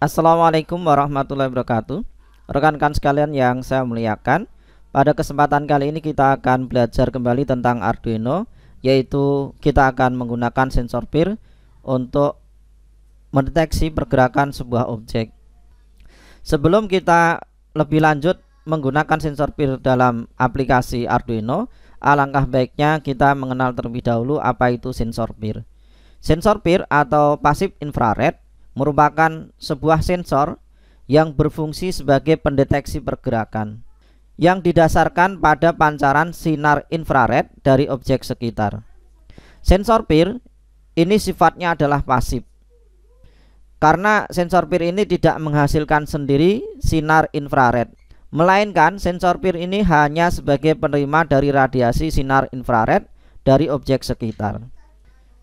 Assalamualaikum warahmatullahi wabarakatuh Rekan-rekan sekalian yang saya muliakan Pada kesempatan kali ini kita akan belajar kembali tentang Arduino Yaitu kita akan menggunakan sensor PIR Untuk mendeteksi pergerakan sebuah objek Sebelum kita lebih lanjut menggunakan sensor PIR dalam aplikasi Arduino Alangkah baiknya kita mengenal terlebih dahulu apa itu sensor PIR Sensor PIR atau pasif infrared merupakan sebuah sensor yang berfungsi sebagai pendeteksi pergerakan yang didasarkan pada pancaran sinar infrared dari objek sekitar. Sensor PIR ini sifatnya adalah pasif. Karena sensor PIR ini tidak menghasilkan sendiri sinar infrared, melainkan sensor PIR ini hanya sebagai penerima dari radiasi sinar infrared dari objek sekitar.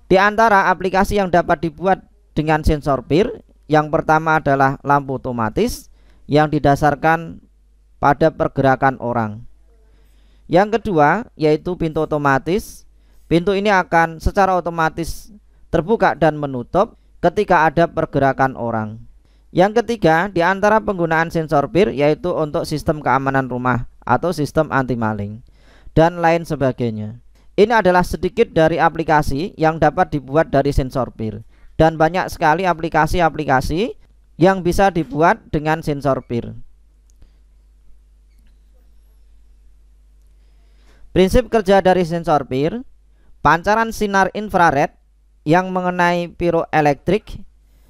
Di antara aplikasi yang dapat dibuat dengan sensor PIR. Yang pertama adalah lampu otomatis yang didasarkan pada pergerakan orang. Yang kedua yaitu pintu otomatis. Pintu ini akan secara otomatis terbuka dan menutup ketika ada pergerakan orang. Yang ketiga, di antara penggunaan sensor PIR yaitu untuk sistem keamanan rumah atau sistem anti maling dan lain sebagainya. Ini adalah sedikit dari aplikasi yang dapat dibuat dari sensor PIR dan banyak sekali aplikasi-aplikasi yang bisa dibuat dengan sensor PIR. Prinsip kerja dari sensor PIR, pancaran sinar infrared yang mengenai piroelektrik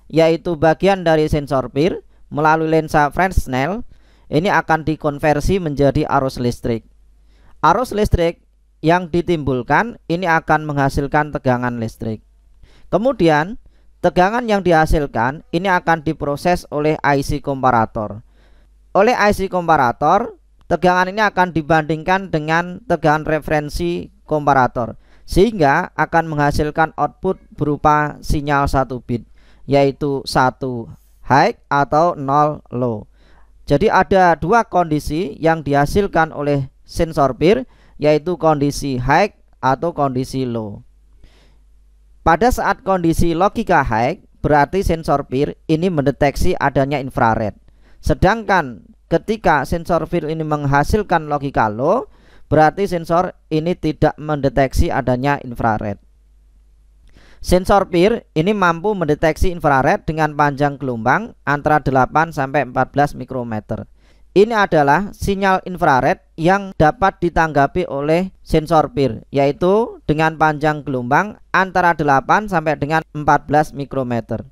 yaitu bagian dari sensor PIR melalui lensa Fresnel ini akan dikonversi menjadi arus listrik. Arus listrik yang ditimbulkan ini akan menghasilkan tegangan listrik. Kemudian Tegangan yang dihasilkan ini akan diproses oleh IC komparator. Oleh IC komparator, tegangan ini akan dibandingkan dengan tegangan referensi komparator sehingga akan menghasilkan output berupa sinyal satu bit yaitu satu high atau nol low. Jadi ada dua kondisi yang dihasilkan oleh sensor pir, yaitu kondisi high atau kondisi low. Pada saat kondisi logika high, berarti sensor PIR ini mendeteksi adanya infrared. Sedangkan ketika sensor PIR ini menghasilkan logika low, berarti sensor ini tidak mendeteksi adanya infrared. Sensor PIR ini mampu mendeteksi infrared dengan panjang gelombang antara 8 sampai 14 mikrometer. Ini adalah sinyal infrared yang dapat ditanggapi oleh sensor PIR yaitu dengan panjang gelombang antara 8 sampai dengan 14 mikrometer.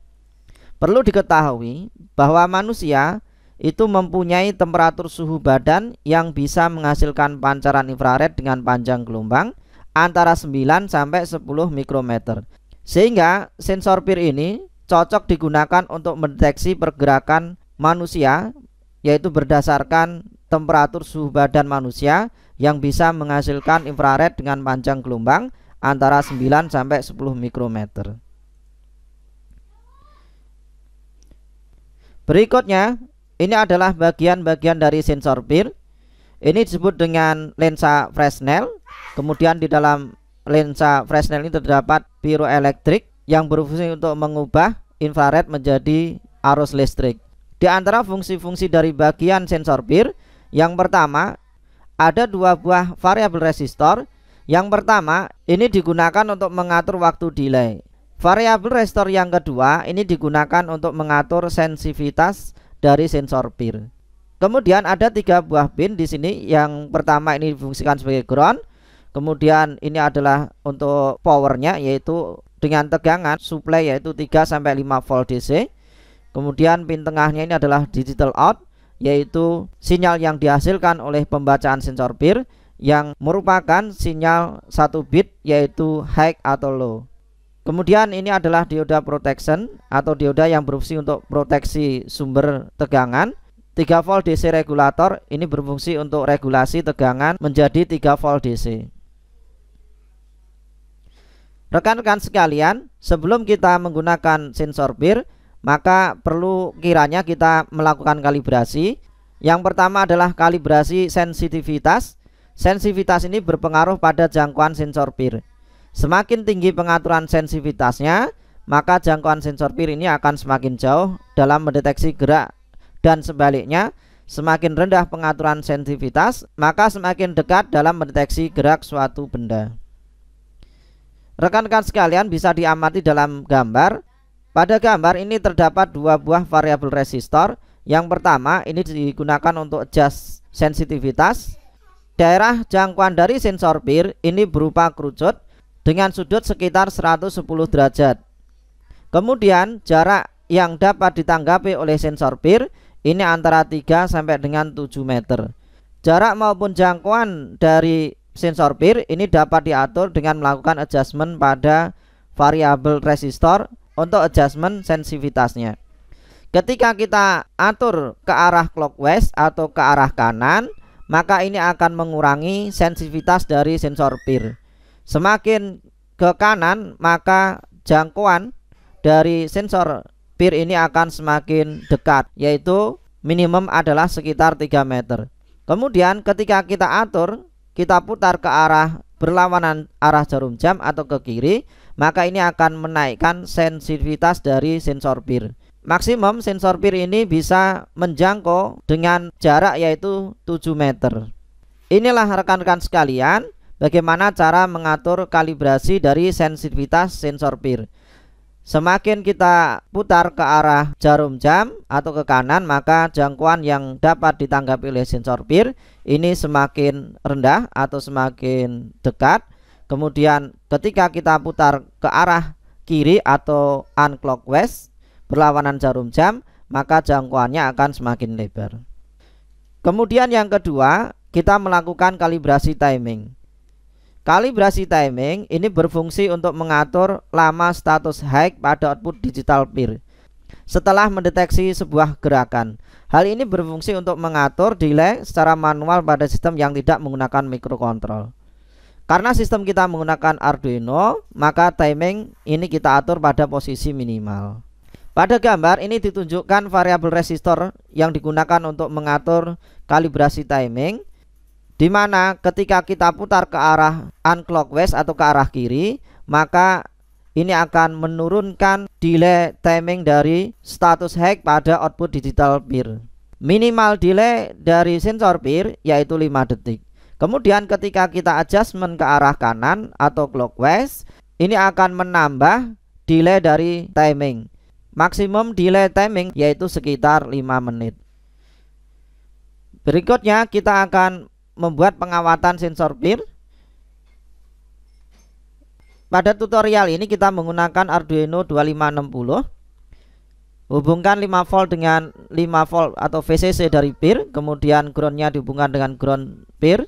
Perlu diketahui bahwa manusia itu mempunyai temperatur suhu badan yang bisa menghasilkan pancaran infrared dengan panjang gelombang antara 9 sampai 10 mikrometer. Sehingga sensor PIR ini cocok digunakan untuk mendeteksi pergerakan manusia yaitu berdasarkan temperatur suhu badan manusia yang bisa menghasilkan infrared dengan panjang gelombang antara 9 sampai 10 mikrometer. Berikutnya, ini adalah bagian-bagian dari sensor PIR. Ini disebut dengan lensa Fresnel. Kemudian di dalam lensa Fresnel ini terdapat piroelektrik yang berfungsi untuk mengubah infrared menjadi arus listrik. Di antara fungsi-fungsi dari bagian sensor bir, yang pertama ada dua buah variabel resistor. Yang pertama ini digunakan untuk mengatur waktu delay. Variabel resistor yang kedua ini digunakan untuk mengatur sensitivitas dari sensor bir. Kemudian ada tiga buah pin di sini. Yang pertama ini difungsikan sebagai ground. Kemudian ini adalah untuk powernya yaitu dengan tegangan supply yaitu 3 sampai 5 volt DC. Kemudian pin tengahnya ini adalah digital out yaitu sinyal yang dihasilkan oleh pembacaan sensor PIR yang merupakan sinyal satu bit yaitu high atau low. Kemudian ini adalah dioda protection atau dioda yang berfungsi untuk proteksi sumber tegangan. 3 volt DC regulator ini berfungsi untuk regulasi tegangan menjadi 3 volt DC. Rekan-rekan sekalian, sebelum kita menggunakan sensor PIR, maka perlu kiranya kita melakukan kalibrasi. Yang pertama adalah kalibrasi sensitivitas. Sensitivitas ini berpengaruh pada jangkauan sensor pir. Semakin tinggi pengaturan sensitivitasnya, maka jangkauan sensor pir ini akan semakin jauh dalam mendeteksi gerak dan sebaliknya semakin rendah pengaturan sensitivitas maka semakin dekat dalam mendeteksi gerak suatu benda rekan-rekan sekalian bisa diamati dalam gambar pada gambar ini terdapat dua buah variabel resistor. Yang pertama ini digunakan untuk adjust sensitivitas. Daerah jangkauan dari sensor PIR ini berupa kerucut dengan sudut sekitar 110 derajat. Kemudian jarak yang dapat ditanggapi oleh sensor PIR ini antara 3 sampai dengan 7 meter. Jarak maupun jangkauan dari sensor PIR ini dapat diatur dengan melakukan adjustment pada variabel resistor untuk adjustment sensitivitasnya. Ketika kita atur ke arah clockwise atau ke arah kanan, maka ini akan mengurangi sensitivitas dari sensor PIR. Semakin ke kanan, maka jangkauan dari sensor PIR ini akan semakin dekat, yaitu minimum adalah sekitar 3 meter. Kemudian ketika kita atur, kita putar ke arah berlawanan arah jarum jam atau ke kiri, maka ini akan menaikkan sensitivitas dari sensor PIR. Maksimum sensor PIR ini bisa menjangkau dengan jarak yaitu 7 meter. Inilah rekan-rekan sekalian bagaimana cara mengatur kalibrasi dari sensitivitas sensor PIR. Semakin kita putar ke arah jarum jam atau ke kanan maka jangkauan yang dapat ditanggapi oleh sensor PIR ini semakin rendah atau semakin dekat Kemudian ketika kita putar ke arah kiri atau unclockwise berlawanan jarum jam, maka jangkauannya akan semakin lebar. Kemudian yang kedua, kita melakukan kalibrasi timing. Kalibrasi timing ini berfungsi untuk mengatur lama status high pada output digital peer setelah mendeteksi sebuah gerakan. Hal ini berfungsi untuk mengatur delay secara manual pada sistem yang tidak menggunakan mikrokontrol. Karena sistem kita menggunakan Arduino, maka timing ini kita atur pada posisi minimal. Pada gambar ini ditunjukkan variabel resistor yang digunakan untuk mengatur kalibrasi timing di mana ketika kita putar ke arah unclockwise atau ke arah kiri, maka ini akan menurunkan delay timing dari status hack pada output digital peer. Minimal delay dari sensor peer yaitu 5 detik. Kemudian ketika kita adjustment ke arah kanan atau clockwise, ini akan menambah delay dari timing. Maksimum delay timing yaitu sekitar 5 menit. Berikutnya kita akan membuat pengawatan sensor pir. Pada tutorial ini kita menggunakan Arduino 2560. Hubungkan 5 volt dengan 5 volt atau VCC dari pir, kemudian groundnya dihubungkan dengan ground pir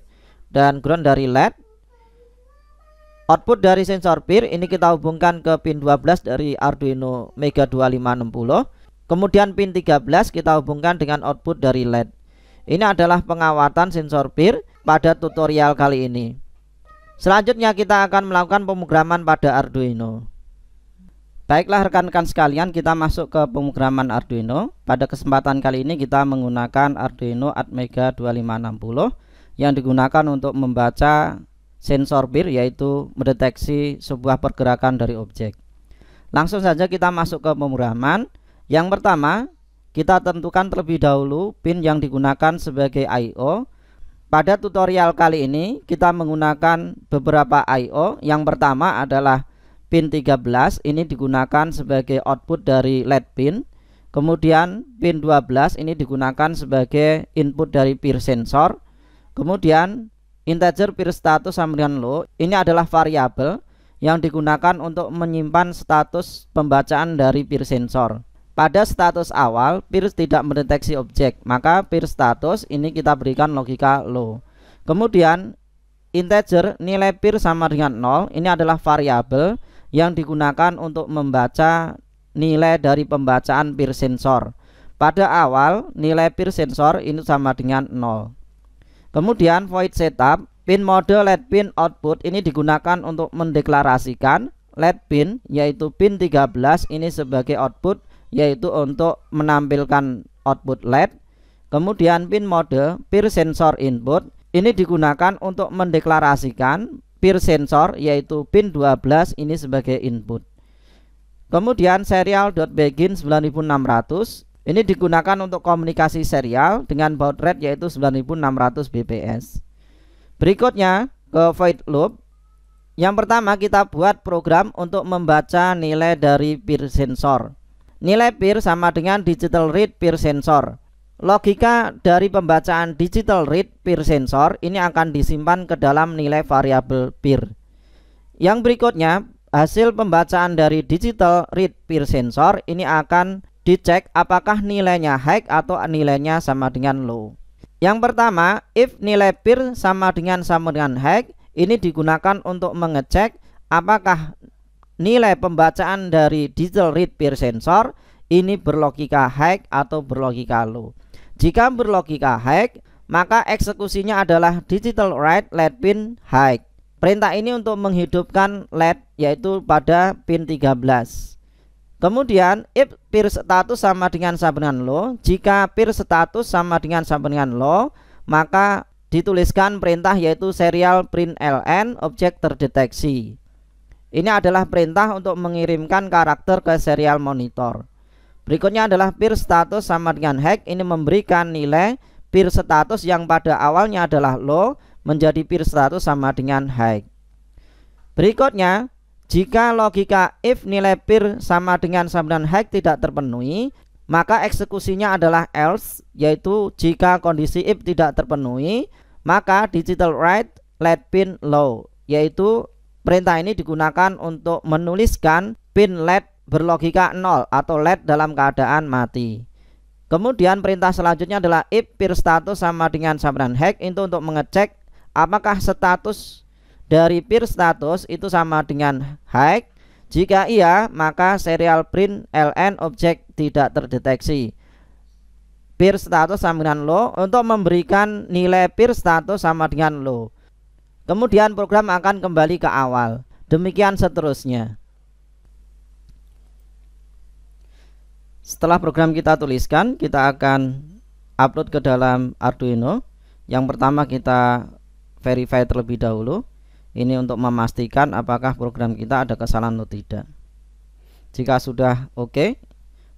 dan ground dari LED output dari sensor PIR ini kita hubungkan ke pin 12 dari Arduino Mega 2560 kemudian pin 13 kita hubungkan dengan output dari LED ini adalah pengawatan sensor PIR pada tutorial kali ini selanjutnya kita akan melakukan pemrograman pada Arduino Baiklah rekan-rekan sekalian kita masuk ke pemrograman Arduino Pada kesempatan kali ini kita menggunakan Arduino Atmega 2560 yang digunakan untuk membaca sensor bir yaitu mendeteksi sebuah pergerakan dari objek. Langsung saja kita masuk ke pemrograman. Yang pertama, kita tentukan terlebih dahulu pin yang digunakan sebagai io. Pada tutorial kali ini kita menggunakan beberapa io. Yang pertama adalah pin 13 ini digunakan sebagai output dari LED pin. Kemudian pin 12 ini digunakan sebagai input dari peer sensor. Kemudian integer peer status sama dengan lo ini adalah variabel yang digunakan untuk menyimpan status pembacaan dari peer sensor. Pada status awal, peer tidak mendeteksi objek, maka peer status ini kita berikan logika low. Kemudian integer nilai peer sama dengan 0 ini adalah variabel yang digunakan untuk membaca nilai dari pembacaan peer sensor. Pada awal, nilai peer sensor ini sama dengan 0. Kemudian void setup pin mode LED pin output ini digunakan untuk mendeklarasikan LED pin yaitu pin 13 ini sebagai output yaitu untuk menampilkan output LED. Kemudian pin mode peer sensor input ini digunakan untuk mendeklarasikan peer sensor yaitu pin 12 ini sebagai input. Kemudian serial.begin 9600 ini digunakan untuk komunikasi serial dengan baud rate yaitu 9600 bps. Berikutnya ke void loop. Yang pertama kita buat program untuk membaca nilai dari peer sensor. Nilai peer sama dengan digital read peer sensor. Logika dari pembacaan digital read peer sensor ini akan disimpan ke dalam nilai variabel peer. Yang berikutnya, hasil pembacaan dari digital read peer sensor ini akan dicek apakah nilainya high atau nilainya sama dengan low. Yang pertama, if nilai peer sama dengan sama dengan high, ini digunakan untuk mengecek apakah nilai pembacaan dari digital read peer sensor ini berlogika high atau berlogika low. Jika berlogika high, maka eksekusinya adalah digital write led pin high. Perintah ini untuk menghidupkan LED yaitu pada pin 13. Kemudian if peer status sama dengan sama dengan lo, jika peer status sama dengan sama dengan lo, maka dituliskan perintah yaitu serial print ln objek terdeteksi. Ini adalah perintah untuk mengirimkan karakter ke serial monitor. Berikutnya adalah peer status sama dengan hack ini memberikan nilai peer status yang pada awalnya adalah low menjadi peer status sama dengan hack. Berikutnya jika logika if nilai pir sama dengan saham hack tidak terpenuhi, maka eksekusinya adalah else, yaitu jika kondisi if tidak terpenuhi, maka digital write let pin low, yaitu perintah ini digunakan untuk menuliskan pin let berlogika 0 atau let dalam keadaan mati. Kemudian perintah selanjutnya adalah if pir status sama dengan samran hack itu untuk mengecek apakah status dari peer status itu sama dengan high jika iya maka serial print ln objek tidak terdeteksi peer status sama dengan low untuk memberikan nilai peer status sama dengan low kemudian program akan kembali ke awal demikian seterusnya setelah program kita tuliskan kita akan upload ke dalam Arduino yang pertama kita verify terlebih dahulu ini untuk memastikan apakah program kita ada kesalahan atau tidak jika sudah oke okay,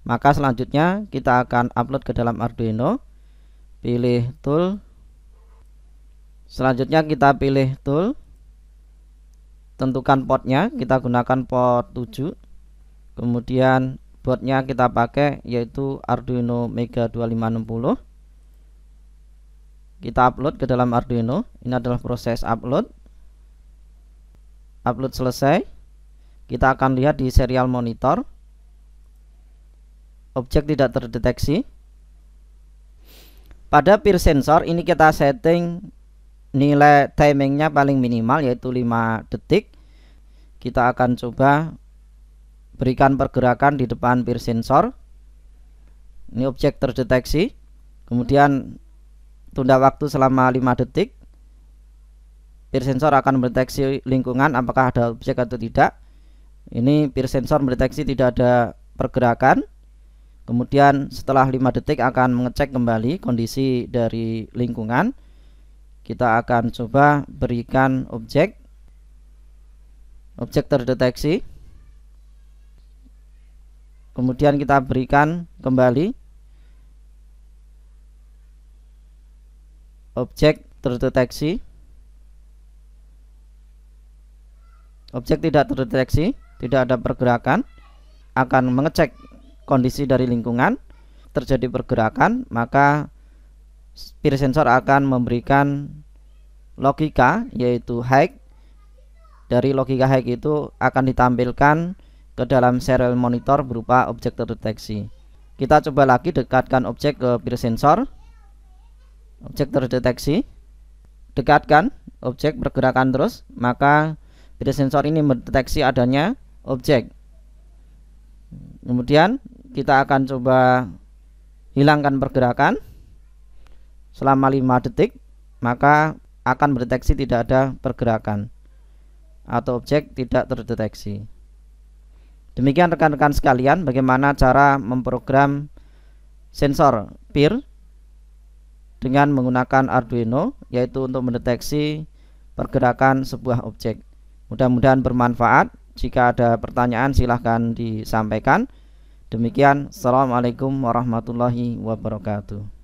maka selanjutnya kita akan upload ke dalam Arduino pilih tool selanjutnya kita pilih tool tentukan portnya kita gunakan port 7 kemudian boardnya kita pakai yaitu Arduino Mega 2560 kita upload ke dalam Arduino ini adalah proses upload upload selesai kita akan lihat di serial monitor objek tidak terdeteksi pada peer sensor ini kita setting nilai timingnya paling minimal yaitu 5 detik kita akan coba berikan pergerakan di depan peer sensor ini objek terdeteksi kemudian tunda waktu selama 5 detik peer sensor akan mendeteksi lingkungan apakah ada objek atau tidak ini peer sensor mendeteksi tidak ada pergerakan kemudian setelah 5 detik akan mengecek kembali kondisi dari lingkungan kita akan coba berikan objek objek terdeteksi kemudian kita berikan kembali objek terdeteksi objek tidak terdeteksi tidak ada pergerakan akan mengecek kondisi dari lingkungan terjadi pergerakan maka speed sensor akan memberikan logika yaitu high dari logika high itu akan ditampilkan ke dalam serial monitor berupa objek terdeteksi kita coba lagi dekatkan objek ke peer sensor objek terdeteksi dekatkan objek pergerakan terus maka jadi sensor ini mendeteksi adanya objek. Kemudian kita akan coba hilangkan pergerakan selama 5 detik, maka akan mendeteksi tidak ada pergerakan atau objek tidak terdeteksi. Demikian rekan-rekan sekalian bagaimana cara memprogram sensor PIR dengan menggunakan Arduino yaitu untuk mendeteksi pergerakan sebuah objek. Mudah-mudahan bermanfaat. Jika ada pertanyaan silahkan disampaikan. Demikian, Assalamualaikum warahmatullahi wabarakatuh.